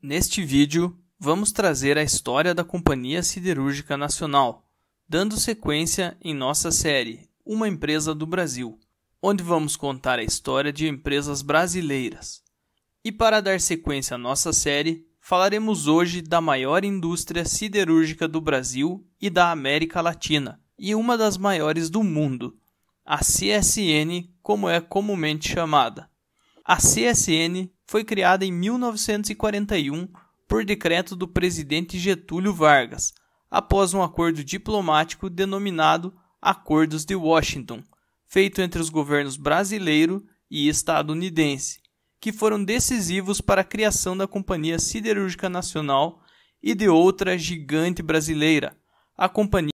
Neste vídeo, vamos trazer a história da Companhia Siderúrgica Nacional, dando sequência em nossa série Uma Empresa do Brasil, onde vamos contar a história de empresas brasileiras. E para dar sequência à nossa série, falaremos hoje da maior indústria siderúrgica do Brasil e da América Latina, e uma das maiores do mundo, a CSN, como é comumente chamada. A CSN foi criada em 1941 por decreto do presidente Getúlio Vargas, após um acordo diplomático denominado Acordos de Washington, feito entre os governos brasileiro e estadunidense, que foram decisivos para a criação da Companhia Siderúrgica Nacional e de outra gigante brasileira, a Companhia